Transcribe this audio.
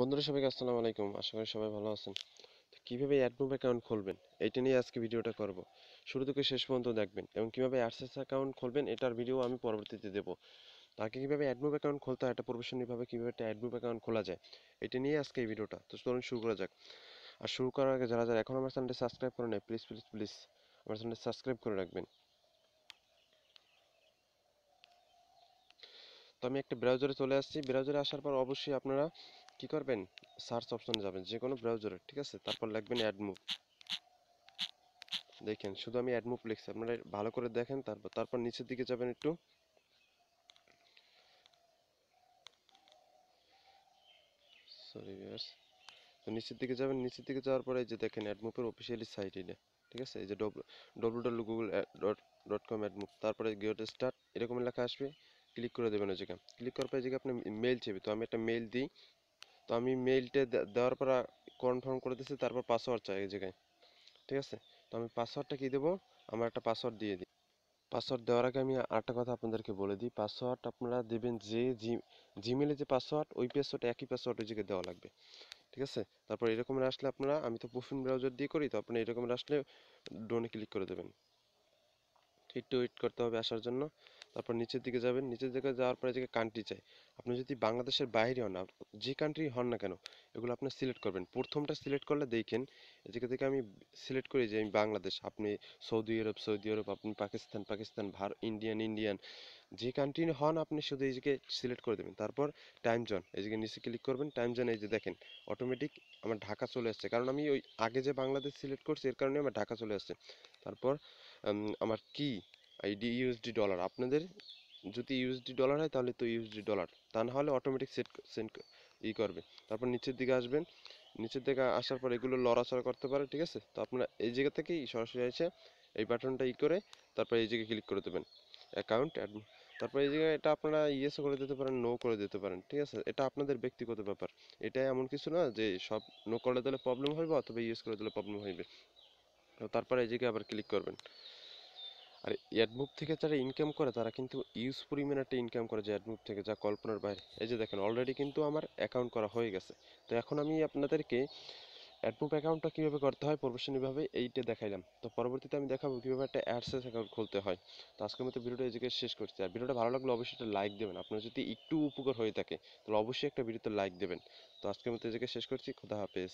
বন্ধুরা সবাইকে আসসালামু আলাইকুম আশা করি সবাই ভালো আছেন তো কীভাবে অ্যাডমুভ অ্যাকাউন্ট খুলবেন এটা নিয়ে আজকে ভিডিওটা করব শুরু থেকে শেষ পর্যন্ত দেখবেন এবং কীভাবে অ্যাডসেস অ্যাকাউন্ট খুলবেন এটার ভিডিও আমি পরবর্তীতে দেবো তাকে কীভাবে অ্যাডমুভ অ্যাকাউন্ট খুলতে হয় একটা প্রফেশনালিভাবে কীভাবে একটা অ্যাডমুভ অ্যাকাউন্ট খোলা যায় এটা নিয়ে আজকে এই ভিডিওটা তো চলুন শুরু করা যাক আর শুরু করার আগে যারা যারা এখন আমার চ্যানেলটি সাবস্ক্রাইব করে নেয় প্লিজ প্লিজ প্লিজ আমার চ্যানেলটি সাবস্ক্রাইব করে রাখবেন তো আমি একটা ব্রাউজারে চলে আসছি ব্রাউজারে আসার পর অবশ্যই আপনারা কি করবেন সার্চ অপশনে যাবেন যে কোনো ব্রাউজারে ঠিক আছে তারপর লিখবেন অ্যাডমুভ দেখেন শুধু আমি অ্যাডমুভ লিখছি আপনারা ভালো করে দেখেন তারপর তারপর নিচের দিকে যাবেন একটু সরি ভিউয়ার্স তো নিচের দিকে যাবেন নিচের দিকে যাওয়ার পরে এই যে দেখেন অ্যাডমুভের অফিসিয়ালি সাইট এটা ঠিক আছে এই যে W W Google dot com অ্যাডমুভ তারপরে গেট স্টার্ট এরকম লেখা আসবে ক্লিক করে দেবেন ওই জায়গায় ক্লিক করার পরে জায়গায় আপনি মেল চাইবে তো আমি একটা মেল দিই তো আমি মেইলটা দেওয়ার পর কনফার্ম করে দিচ্ছি তারপর পাসওয়ার্ড চাই এই জায়গায় ঠিক আছে তো আমি পাসওয়ার্ডটা কী দেবো আমার একটা পাসওয়ার্ড দিয়ে দিই পাসওয়ার্ড দেওয়ার আগে আমি আরেকটা কথা আপনাদেরকে বলে দিই পাসওয়ার্ড আপনারা দেবেন যে জিমেলে যে পাসওয়ার্ড ওই পাসওয়ার্ড একই পাসওয়ার্ড ওই জায়গায় দেওয়া লাগবে ঠিক আছে তারপর এরকম আসলে আপনারা আমি তো প্রোফিন ব্রাউজার দিয়ে করি তো আপনি এরকম আসলে ডোনে ক্লিক করে দেবেন একটু ওয়েট করতে হবে আসার জন্য তারপর নিচের দিকে যাবেন নিচের দিকে যাওয়ার পরে যে কান্ট্রি চাই আপনি যদি বাংলাদেশের বাইরে হন যে কান্ট্রি হন না কেন এগুলো আপনি সিলেক্ট করবেন প্রথমটা সিলেক্ট করলে দেখেন এদিকে থেকে আমি সিলেক্ট করি যে আমি বাংলাদেশ আপনি সৌদি আরব সৌদি আরব আপনি পাকিস্তান পাকিস্তান ভার ইন্ডিয়ান ইন্ডিয়ান যে কান্ট্রি হন আপনি শুধু এইদিকে সিলেক্ট করে দেবেন তারপর টাইম জোন এইদিকে নিচে ক্লিক করবেন টাইম জোন এই যে দেখেন অটোমেটিক আমার ঢাকা চলে আসছে কারণ আমি ওই আগে যে বাংলাদেশ সিলেক্ট করছি এর কারণে আমার ঢাকা চলে আসছে তারপর আমার কি ডি ইউএসডি ডলার আপনাদের যদি ইউএসডি ডলার হয় তাহলে তো ইউএসডি ডলার তা না হলে অটোমেটিক সেট সেন্ড ই করবে তারপর নিচের দিকে আসবেন নিচের দিকে আসার পর এগুলো লড়াচড়া করতে পারে ঠিক আছে তো আপনারা এই জায়গা থেকেই সরাসরি এসে এই বাটনটা ই করে তারপর এই জায়গায় ক্লিক করে দেবেন অ্যাকাউন্ট তারপর এই জায়গায় এটা আপনারা ইয়েস করে দিতে পারেন নো করে দিতে পারেন ঠিক আছে এটা আপনাদের ব্যক্তিগত ব্যাপার এটা এমন কিছু না যে সব নো করে দিলে প্রবলেম হবে অথবা ইয়েস করে দিলে প্রবলেম হইবে তো তারপরে এই জায়গায় আবার ক্লিক করবেন আর অ্যাডমুভ থেকে যারা ইনকাম করে তারা কিন্তু ইউজ পরিমাণ একটা ইনকাম করে যে অ্যাডমুভ থেকে যা কল্পনার বাইরে এই যে দেখেন অলরেডি কিন্তু আমার অ্যাকাউন্ট করা হয়ে গেছে তো এখন আমি আপনাদেরকে অ্যাডমুভ অ্যাকাউন্টটা কীভাবে করতে হয় প্রফেশনালিভাবে এইটা দেখাইলাম তো পরবর্তীতে আমি দেখাবো কীভাবে একটা অ্যাডসেস অ্যাকাউন্ট খুলতে হয় তো আজকের মতো ভিডিওটা এদিকে শেষ করছি আর ভিডিওটা ভালো লাগলে অবশ্যই একটা লাইক দেবেন আপনার যদি একটু উপকার হয়ে থাকে তাহলে অবশ্যই একটা ভিডিওতে লাইক দেবেন তো আজকের মতো এদিকে শেষ করছি খুদা হাফেজ